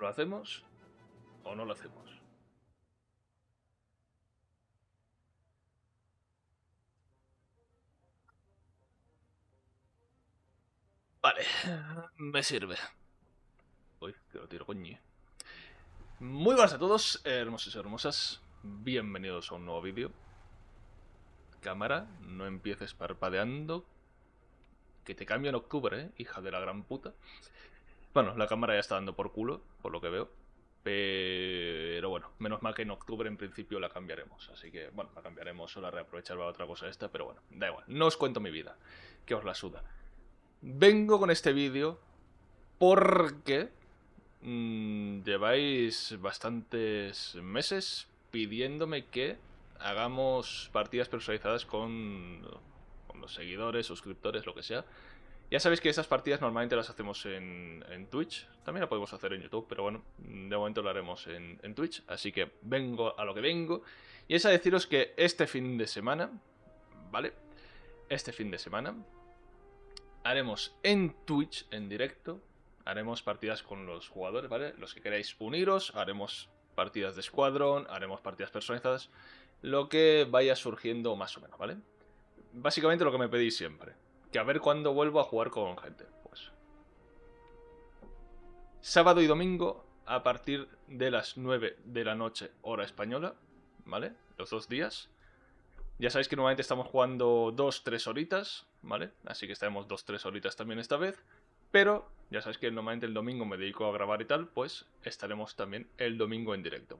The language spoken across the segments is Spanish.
¿Lo hacemos o no lo hacemos? Vale, me sirve. Uy, que lo tiro, coñe. Muy buenas a todos, hermosos y hermosas. Bienvenidos a un nuevo vídeo. Cámara, no empieces parpadeando. Que te en octubre, eh, hija de la gran puta. Bueno, la cámara ya está dando por culo, por lo que veo. Pero bueno, menos mal que en octubre en principio la cambiaremos. Así que bueno, la cambiaremos o la reaprovechar para otra cosa esta, pero bueno, da igual. No os cuento mi vida, que os la suda. Vengo con este vídeo porque mm, lleváis bastantes meses pidiéndome que hagamos partidas personalizadas con, con los seguidores, suscriptores, lo que sea, ya sabéis que esas partidas normalmente las hacemos en, Twitch, también la podemos hacer en YouTube, pero bueno, de momento lo haremos en, en, Twitch, así que vengo a lo que vengo. Y es a deciros que este fin de semana, ¿vale? Este fin de semana haremos en Twitch, en directo, haremos partidas con los jugadores, ¿vale? Los que queráis uniros, haremos partidas de escuadrón, haremos partidas personalizadas, lo que vaya surgiendo más o menos, ¿vale? Básicamente lo que me pedís siempre. Que a ver cuándo vuelvo a jugar con gente. Pues. Sábado y domingo a partir de las 9 de la noche, hora española. ¿Vale? Los dos días. Ya sabéis que normalmente estamos jugando 2-3 horitas. ¿Vale? Así que estaremos 2-3 horitas también esta vez. Pero ya sabéis que normalmente el domingo me dedico a grabar y tal, pues estaremos también el domingo en directo.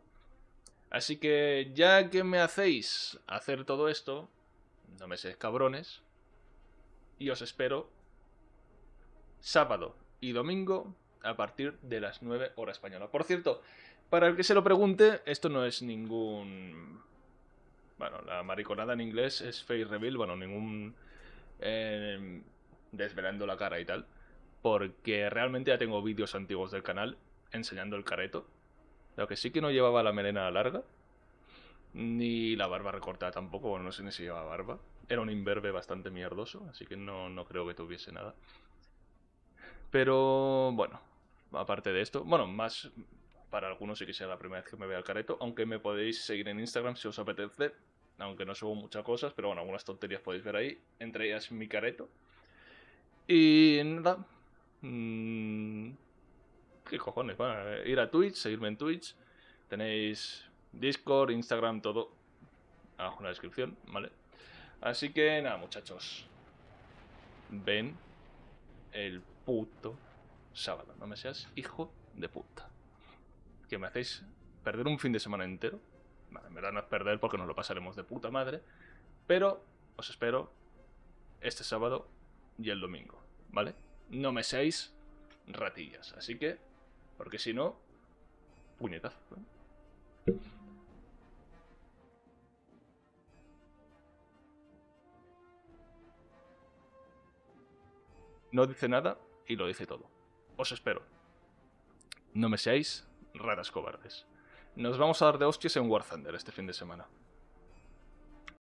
Así que ya que me hacéis hacer todo esto, no me seas cabrones, y os espero sábado y domingo a partir de las 9 horas española. Por cierto, para el que se lo pregunte, esto no es ningún... Bueno, la mariconada en inglés es face reveal, bueno, ningún... Em, desvelando la cara y tal. Porque realmente ya tengo vídeos antiguos del canal enseñando el careto. Lo que sí que no llevaba la melena larga. Ni la barba recortada tampoco, bueno, no sé ni si llevaba barba era un imberbe bastante mierdoso, así que no, creo que tuviese nada. Pero bueno, aparte de esto, bueno, más para algunos sí que sea la primera vez que me vea el careto, aunque me podéis seguir en Instagram si os apetece, aunque no subo muchas cosas, pero bueno, algunas tonterías podéis ver ahí, entre ellas mi careto. Y nada, mm, qué cojones, bueno, eh, ir a Twitch, seguirme en Twitch, tenéis Discord, Instagram, todo, abajo en la descripción, ¿vale? Así que nada, muchachos. Ven el puto sábado. No me seas hijo de puta. Que me hacéis perder un fin de semana entero. Vale, en verdad no es perder porque nos lo pasaremos de puta madre. Pero os espero este sábado y el domingo, ¿vale? No me seáis ratillas. Así que, porque si no, puñetazo. ¿eh? no dice nada y lo dice todo. Os espero. No me seáis ratas cobardes. Nos vamos a dar de hostias en War Thunder este fin de semana.